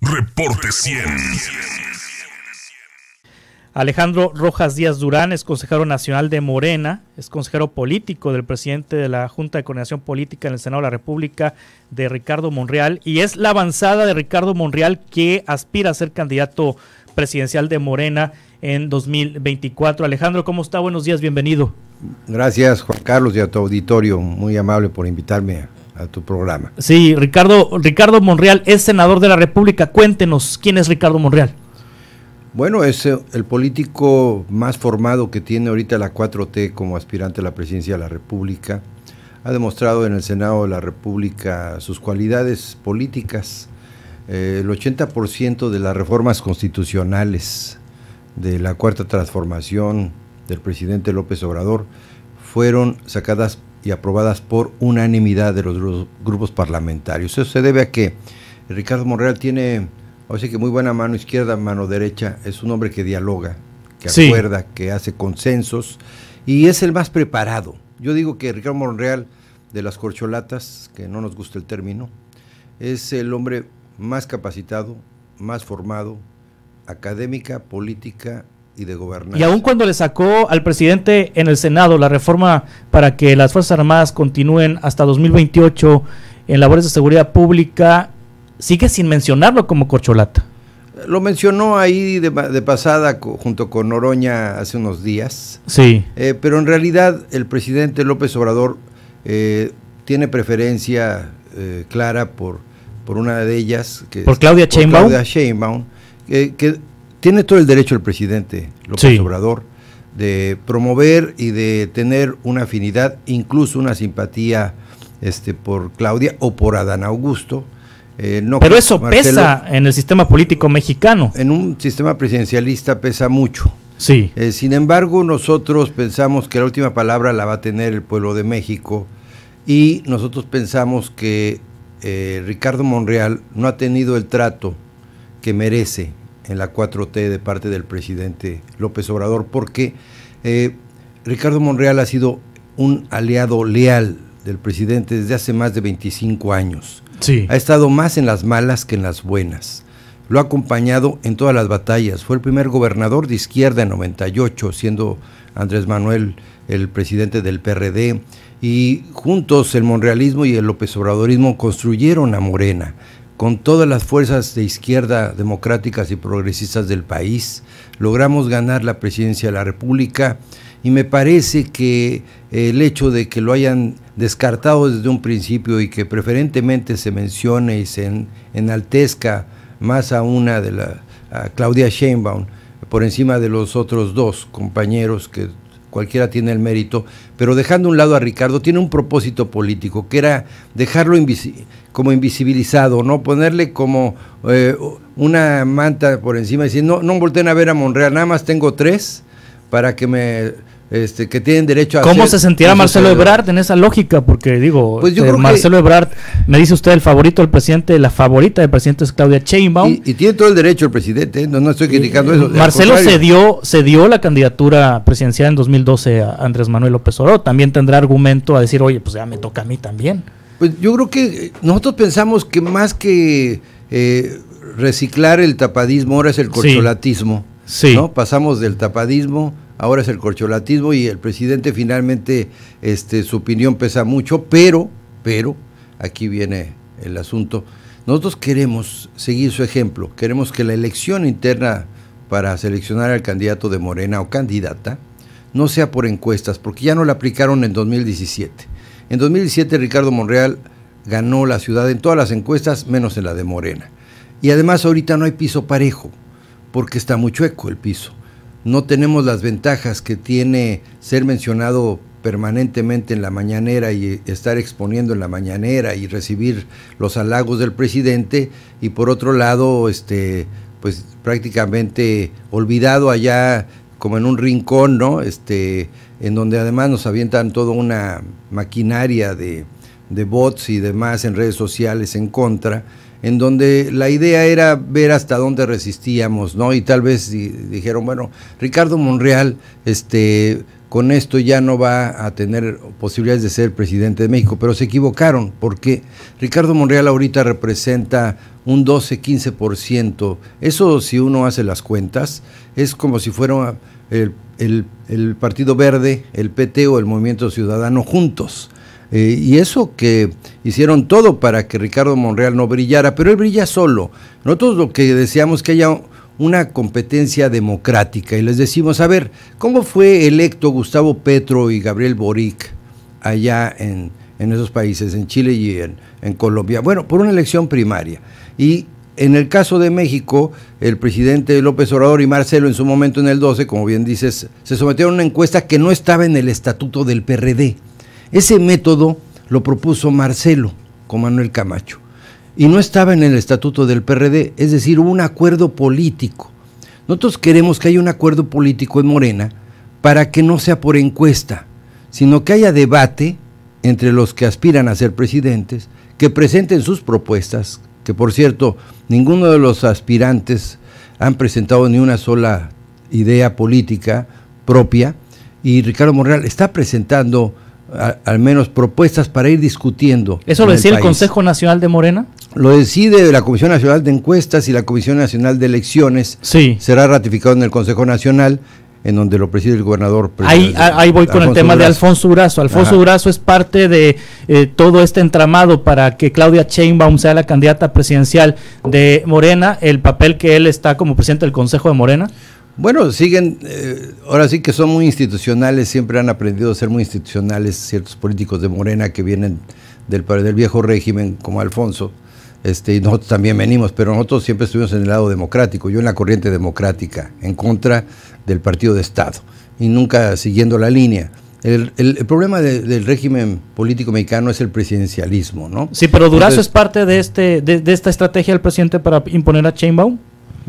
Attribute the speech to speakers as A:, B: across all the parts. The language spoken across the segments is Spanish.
A: Reporte 100. Alejandro Rojas Díaz Durán es consejero nacional de Morena, es consejero político del presidente de la Junta de Coordinación Política en el Senado de la República, de Ricardo Monreal, y es la avanzada de Ricardo Monreal que aspira a ser candidato presidencial de Morena en 2024. Alejandro, ¿cómo está? Buenos días, bienvenido.
B: Gracias, Juan Carlos, y a tu auditorio. Muy amable por invitarme a tu programa.
A: Sí, Ricardo, Ricardo Monreal es senador de la República. Cuéntenos, ¿quién es Ricardo Monreal?
B: Bueno, es el político más formado que tiene ahorita la 4T como aspirante a la presidencia de la República. Ha demostrado en el Senado de la República sus cualidades políticas. Eh, el 80% de las reformas constitucionales de la Cuarta Transformación del presidente López Obrador fueron sacadas y aprobadas por unanimidad de los grupos parlamentarios. Eso se debe a que Ricardo Monreal tiene, o sea que muy buena mano izquierda, mano derecha, es un hombre que dialoga,
A: que acuerda,
B: que hace consensos y es el más preparado. Yo digo que Ricardo Monreal, de las corcholatas, que no nos gusta el término, es el hombre más capacitado, más formado, académica, política y de Y aun cuando
A: le sacó al presidente en el Senado la reforma para que las Fuerzas Armadas continúen hasta 2028 en labores de seguridad pública, sigue sin mencionarlo como corcholata.
B: Lo mencionó ahí de, pasada junto con Oroña hace unos días. Sí. Eh, pero en realidad el presidente López Obrador eh, tiene preferencia eh, clara por, por una de ellas. Que por Claudia Claudia Sheinbaum, que tiene todo el derecho el presidente López Obrador de promover y de tener una afinidad, incluso una simpatía este, por Claudia o por Adán Augusto. Eh, no Pero eso pesa en el sistema político mexicano. En un sistema presidencialista pesa mucho. Sí. Eh, sin embargo, nosotros pensamos que la última palabra la va a tener el pueblo de México y nosotros pensamos que eh, Ricardo Monreal no ha tenido el trato que merece en la 4T de parte del presidente López Obrador, porque eh, Ricardo Monreal ha sido un aliado leal del presidente desde hace más de 25 años. Sí. Ha estado más en las malas que en las buenas. Lo ha acompañado en todas las batallas. Fue el primer gobernador de izquierda en 98, siendo Andrés Manuel el presidente del PRD. Y juntos el monrealismo y el López Obradorismo construyeron a Morena con todas las fuerzas de izquierda democráticas y progresistas del país, logramos ganar la presidencia de la República y me parece que eh, el hecho de que lo hayan descartado desde un principio y que preferentemente se mencione y se enaltezca más a una de la a Claudia Sheinbaum por encima de los otros dos compañeros que cualquiera tiene el mérito, pero dejando a un lado a Ricardo, tiene un propósito político, que era dejarlo como invisibilizado, ¿no? Ponerle como eh, una manta por encima y decir, no, no volteen a ver a Monreal, nada más tengo tres para que me este, que tienen derecho a ¿Cómo se sentirá Marcelo Ebrard
A: en esa lógica? Porque digo, pues eh, Marcelo Ebrard, me dice usted el favorito del presidente, la favorita del presidente es Claudia Sheinbaum.
B: Y, tiene todo el derecho el presidente, ¿eh? no, no estoy criticando eso. Eh, Marcelo
A: cedió, cedió la candidatura presidencial en 2012 a Andrés Manuel López Obrador, también tendrá argumento a decir, oye, pues ya me toca a mí también.
B: Pues yo creo que nosotros pensamos que más que reciclar el tapadismo, ahora es el corcholatismo. Sí. ¿no? Pasamos del tapadismo ahora es el corcholatismo y el presidente finalmente este, su opinión pesa mucho, pero, pero, aquí viene el asunto. Nosotros queremos seguir su ejemplo, queremos que la elección interna para seleccionar al candidato de Morena o candidata no sea por encuestas, porque ya no la aplicaron en 2017. En 2017 Ricardo Monreal ganó la ciudad en todas las encuestas, menos en la de Morena. Y además ahorita no hay piso parejo, porque está muy chueco el piso no tenemos las ventajas que tiene ser mencionado permanentemente en la mañanera y estar exponiendo en la mañanera y recibir los halagos del presidente y por otro lado este pues prácticamente olvidado allá como en un rincón, ¿no? Este, en donde además nos avientan toda una maquinaria de bots y demás en redes sociales en contra en donde la idea era ver hasta dónde resistíamos, ¿no? Y tal vez dijeron, bueno, Ricardo Monreal, este, con esto ya no va a tener posibilidades de ser presidente de México, pero se equivocaron, porque Ricardo Monreal ahorita representa un 12-15%. Eso, si uno hace las cuentas, es como si fuera el Partido Verde, el PT o el Movimiento Ciudadano juntos. Eh, y eso que hicieron todo para que Ricardo Monreal no brillara, pero él brilla solo. Nosotros lo que deseamos que haya una competencia democrática y les decimos, a ver, ¿cómo fue electo Gustavo Petro y Gabriel Boric allá en, esos países, en Chile y en, en Colombia? Bueno, por una elección primaria. Y en el caso de México, el presidente López Obrador y Marcelo en su momento en el 12, como bien dices, se sometieron a una encuesta que no estaba en el estatuto del PRD. Ese método lo propuso Marcelo con Manuel Camacho y no estaba en el estatuto del PRD, es decir, hubo un acuerdo político. Nosotros queremos que haya un acuerdo político en Morena para que no sea por encuesta, sino que haya debate entre los que aspiran a ser presidentes, que presenten sus propuestas, que por cierto, ninguno de los aspirantes han presentado ni una sola idea política propia, y Ricardo Monreal está presentando al menos propuestas para ir discutiendo. ¿Eso lo decide el, Consejo
A: Nacional de Morena?
B: Lo decide la Comisión Nacional de Encuestas y la Comisión Nacional de Elecciones. Sí. Será ratificado en el Consejo Nacional en donde lo preside el gobernador. Ahí, ahí voy con el tema de Alfonso Durazo. Alfonso
A: Durazo es parte de eh, todo este entramado para que Claudia Sheinbaum sea la candidata presidencial de Morena, el papel que él está como presidente del Consejo de Morena. Bueno, siguen, eh, ahora sí que
B: son muy institucionales, siempre han aprendido a ser muy institucionales ciertos políticos de Morena que vienen del, del viejo régimen, como Alfonso, este, y nosotros también venimos, pero nosotros siempre estuvimos en el lado democrático, yo en la corriente democrática, en contra del partido de Estado, y nunca siguiendo la línea. El, el, problema del régimen político mexicano es el presidencialismo, ¿no? Sí, pero Durazo es
A: parte de, este, de, de, esta estrategia del presidente para imponer a Chainbaum.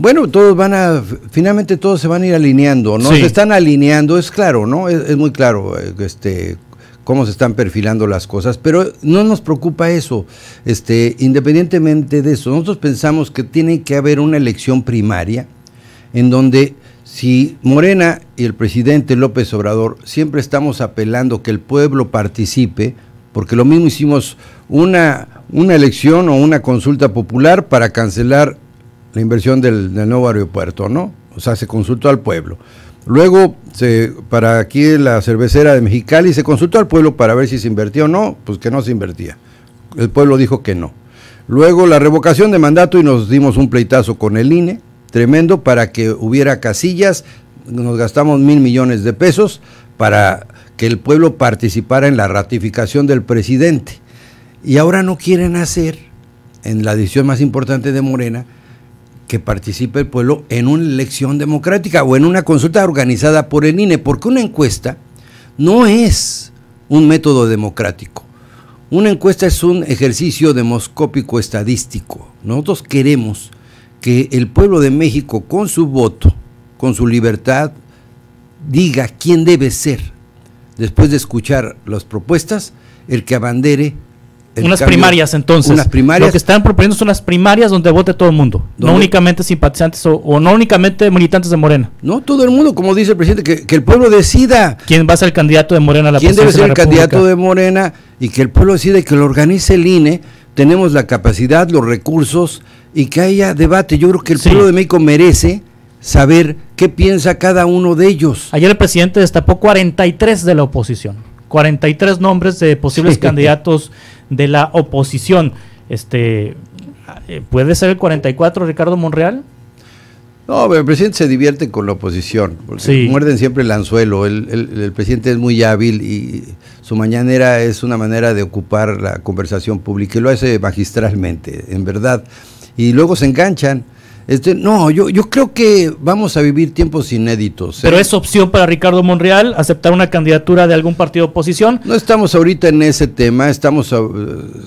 A: Bueno, todos van a, finalmente todos se van a ir alineando, ¿no? Se están alineando,
B: es claro, ¿no? Es, es, muy claro este, cómo se están perfilando las cosas, pero no nos preocupa eso, este, independientemente de eso. Nosotros pensamos que tiene que haber una elección primaria en donde si Morena y el presidente López Obrador siempre estamos apelando que el pueblo participe, porque lo mismo hicimos una, una elección o una consulta popular para cancelar la inversión del, nuevo aeropuerto, ¿no? O sea, se consultó al pueblo. Luego, para aquí la cervecera de Mexicali, se consultó al pueblo para ver si se invertía o no, pues que no se invertía. El pueblo dijo que no. Luego la revocación de mandato y nos dimos un pleitazo con el INE, tremendo, para que hubiera casillas, nos gastamos mil millones de pesos para que el pueblo participara en la ratificación del presidente. Y ahora no quieren hacer, en la decisión más importante de Morena, que participe el pueblo en una elección democrática o en una consulta organizada por el INE, porque una encuesta no es un método democrático. Una encuesta es un ejercicio demoscópico estadístico. Nosotros queremos que el pueblo de México con su voto, con su libertad, diga quién debe ser, después de escuchar las propuestas, el que abandere unas primarias entonces. Lo que están
A: proponiendo son las primarias donde vote todo el mundo, no únicamente simpatizantes o, no únicamente militantes de Morena. No, todo el mundo, como dice el presidente, que, el pueblo decida. ¿Quién va a ser el candidato de Morena a la ¿Quién debe ser el candidato de Morena y que el pueblo decida y
B: que lo organice el INE? Tenemos la capacidad, los recursos y que haya debate. Yo
A: creo que el pueblo de México merece saber qué piensa cada uno de ellos. Ayer el presidente destapó 43 de la oposición, 43 nombres de posibles candidatos de la oposición. Este, ¿Puede ser el 44 Ricardo Monreal?
B: No, el presidente se divierte con la oposición, porque muerden siempre el anzuelo. El, el, presidente es muy hábil y su mañanera es una manera de ocupar la conversación pública y lo hace magistralmente, en verdad. Y luego se enganchan. Este, no, yo, yo creo que vamos a vivir tiempos inéditos. ¿eh? Pero
A: es opción para Ricardo Monreal aceptar una candidatura de algún partido de oposición.
B: No estamos ahorita en ese tema, estamos eh,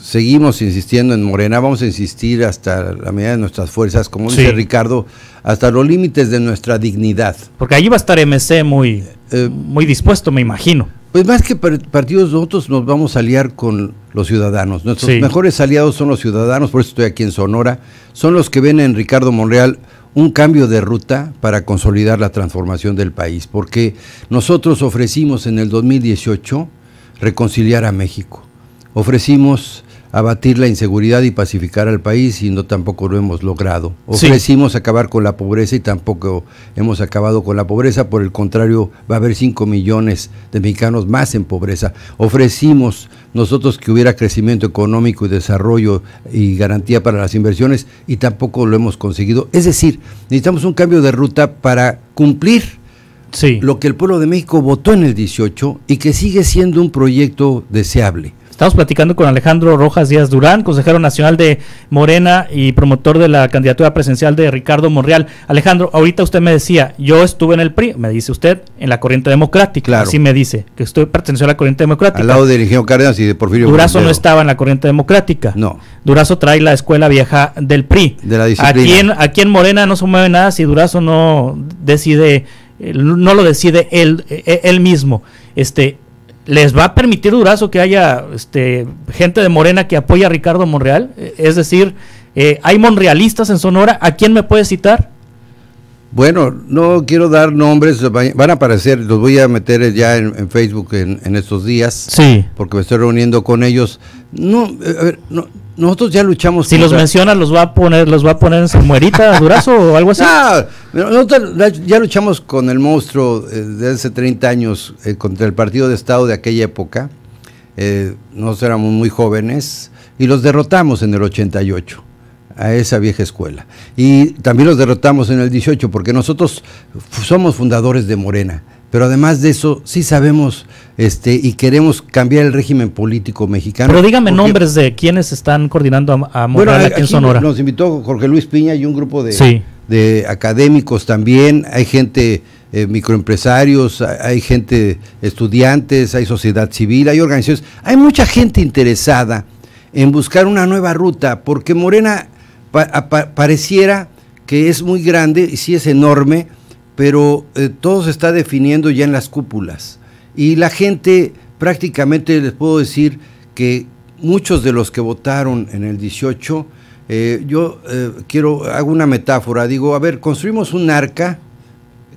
B: seguimos insistiendo en Morena, vamos a insistir hasta la medida de nuestras fuerzas, como dice Ricardo, hasta los límites de nuestra dignidad. Porque allí va a estar MC muy, eh, muy dispuesto, me imagino. Pues más que partidos nosotros nos vamos a aliar con los ciudadanos. Nuestros mejores aliados son los ciudadanos, por eso estoy aquí en Sonora. Son los que ven en Ricardo Monreal un cambio de ruta para consolidar la transformación del país, porque nosotros ofrecimos en el 2018 reconciliar a México. Ofrecimos abatir la inseguridad y pacificar al país y no tampoco lo hemos logrado. Ofrecimos acabar con la pobreza y tampoco hemos acabado con la pobreza, por el contrario, va a haber 5 millones de mexicanos más en pobreza. Ofrecimos nosotros que hubiera crecimiento económico y desarrollo y garantía para las inversiones y tampoco lo hemos conseguido. Es decir, necesitamos un cambio de ruta para cumplir lo que el pueblo de México votó en el 18 y que sigue siendo un proyecto deseable.
A: Estamos platicando con Alejandro Rojas Díaz Durán, consejero nacional de Morena y promotor de la candidatura presencial de Ricardo Monreal. Alejandro, ahorita usted me decía, yo estuve en el PRI, me dice usted, en la corriente democrática. Claro. Así me dice, que estoy perteneció a la corriente democrática. Al lado de
B: Eligio Cárdenas y de Porfirio Durazo no
A: estaba en la corriente democrática. No. Durazo trae la escuela vieja del PRI. De la disciplina. Aquí en, aquí en Morena no se mueve nada si Durazo no decide, eh, no lo decide él, eh, él mismo. Este, les va a permitir Durazo que haya este, gente de Morena que apoya a Ricardo Monreal? Eh, es decir, eh, ¿hay monrealistas en Sonora? ¿A quién me puede citar?
B: Bueno, no quiero dar nombres, van a aparecer, los voy a meter ya en, Facebook en, en, estos días, sí. porque me estoy reuniendo con ellos
A: no, a ver, nosotros ya luchamos. Si los menciona, los va a poner, los va a poner en su muerita, durazo
B: o algo así. No, nosotros ya luchamos con el monstruo eh, de hace 30 años eh, contra el partido de Estado de aquella época. Eh, nosotros éramos muy jóvenes y los derrotamos en el 88 a esa vieja escuela. Y también los derrotamos en el 18 porque nosotros somos fundadores de Morena, pero además de eso sí sabemos este, y queremos cambiar el régimen político mexicano. Pero dígame
A: nombres de quienes están coordinando a, Morena aquí en Sonora. Nos
B: invitó Jorge Luis Piña y un grupo de, académicos también, hay gente... Eh, microempresarios, hay gente, estudiantes, hay sociedad civil, hay organizaciones, hay mucha gente interesada en buscar una nueva ruta, porque Morena pareciera que es muy grande, y sí es enorme, pero eh, todo se está definiendo ya en las cúpulas. Y la gente, prácticamente les puedo decir que muchos de los que votaron en el 18, eh, yo eh, quiero, hago una metáfora, digo, a ver, construimos un arca,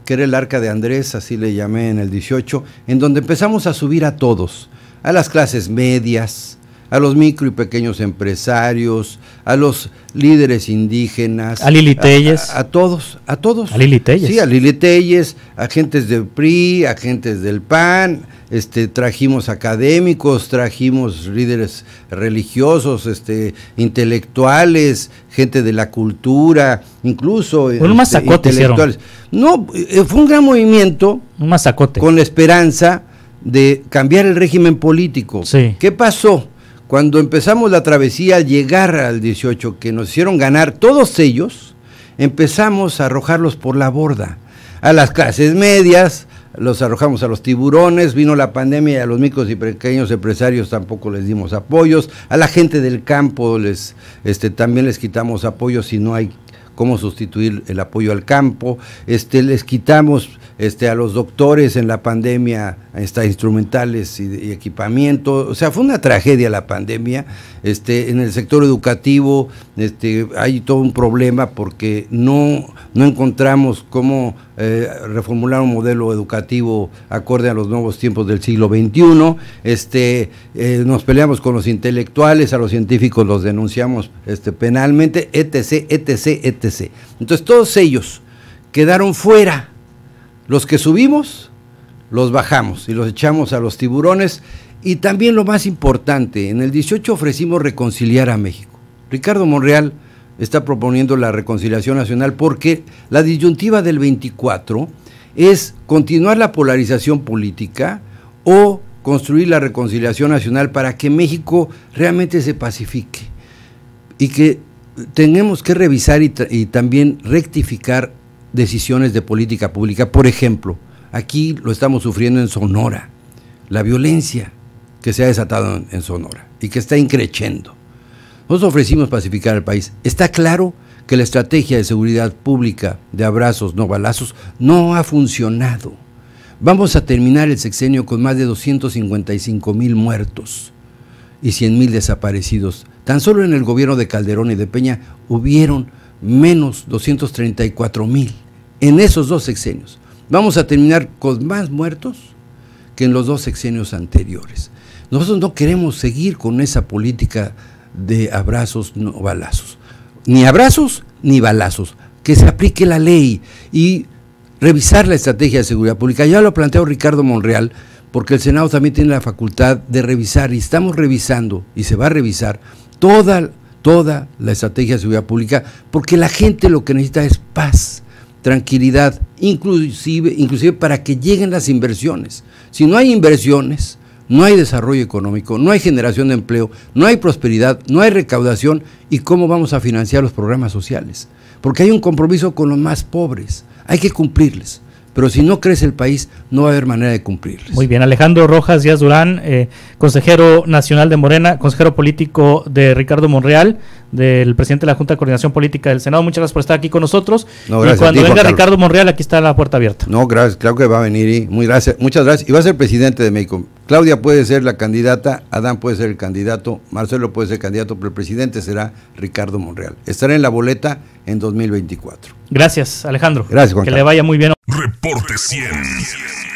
B: que era el arca de Andrés, así le llamé en el 18, en donde empezamos a subir a todos, a las clases medias, a los micro y pequeños empresarios, a los líderes indígenas. A Liliteyes. A, todos, a todos. A Lili Sí, a Liliteyes, agentes del PRI, agentes del PAN, este, trajimos académicos, trajimos líderes religiosos, este, intelectuales, gente de la cultura, incluso un este, No, eh, fue un gran movimiento. Un masacote. Con la esperanza de cambiar el régimen político. Sí. ¿Qué pasó? Cuando empezamos la travesía al llegar al 18, que nos hicieron ganar todos ellos, empezamos a arrojarlos por la borda. A las clases medias, los arrojamos a los tiburones, vino la pandemia y a los micros y pequeños empresarios tampoco les dimos apoyos, a la gente del campo les este, también les quitamos apoyos si no hay cómo sustituir el apoyo al campo, este, les quitamos este, a los doctores en la pandemia está, instrumentales y, equipamiento, o sea, fue una tragedia la pandemia, este, en el sector educativo este, hay todo un problema porque no, no encontramos cómo eh, reformular un modelo educativo acorde a los nuevos tiempos del siglo XXI. Este, eh, nos peleamos con los intelectuales, a los científicos los denunciamos este, penalmente, etc., etc., etc. Entonces todos ellos quedaron fuera. Los que subimos, los bajamos y los echamos a los tiburones. Y también lo más importante, en el 18 ofrecimos reconciliar a México. Ricardo Monreal está proponiendo la reconciliación nacional porque la disyuntiva del 24 es continuar la polarización política o construir la reconciliación nacional para que México realmente se pacifique y que tenemos que revisar y, también rectificar decisiones de política pública. Por ejemplo, aquí lo estamos sufriendo en Sonora, la violencia que se ha desatado en, Sonora y que está increciendo. Nos ofrecimos pacificar al país. Está claro que la estrategia de seguridad pública de abrazos, no balazos, no ha funcionado. Vamos a terminar el sexenio con más de 255 mil muertos y 100 mil desaparecidos. Tan solo en el gobierno de Calderón y de Peña hubieron menos 234 mil en esos dos sexenios. Vamos a terminar con más muertos que en los dos sexenios anteriores. Nosotros no queremos seguir con esa política de abrazos, no balazos. Ni abrazos ni balazos. Que se aplique la ley y revisar la estrategia de seguridad pública. Ya lo ha planteado Ricardo Monreal, porque el Senado también tiene la facultad de revisar y estamos revisando y se va a revisar toda, toda la estrategia de seguridad pública, porque la gente lo que necesita es paz tranquilidad, inclusive, inclusive para que lleguen las inversiones. Si no hay inversiones, no hay desarrollo económico, no hay generación de empleo, no hay prosperidad, no hay recaudación y cómo vamos a financiar los programas sociales. Porque hay un compromiso con los más pobres, hay que cumplirles pero si no crece el país, no va a haber manera de
A: cumplirlos. Muy bien, Alejandro Rojas Díaz Durán, eh, consejero nacional de Morena, consejero político de Ricardo Monreal, del presidente de la Junta de Coordinación Política del Senado. Muchas gracias por estar aquí con nosotros. y cuando venga Ricardo Monreal, aquí está la puerta abierta.
B: No, gracias, claro que va a venir y muy gracias, muchas gracias. Y va a ser presidente de México. Claudia puede ser la candidata, Adán puede ser el candidato, Marcelo puede ser candidato, pero el presidente será Ricardo Monreal. Estará en la boleta en 2024.
A: Gracias, Alejandro. Gracias, Juan. Que le vaya muy bien. Reporte 100.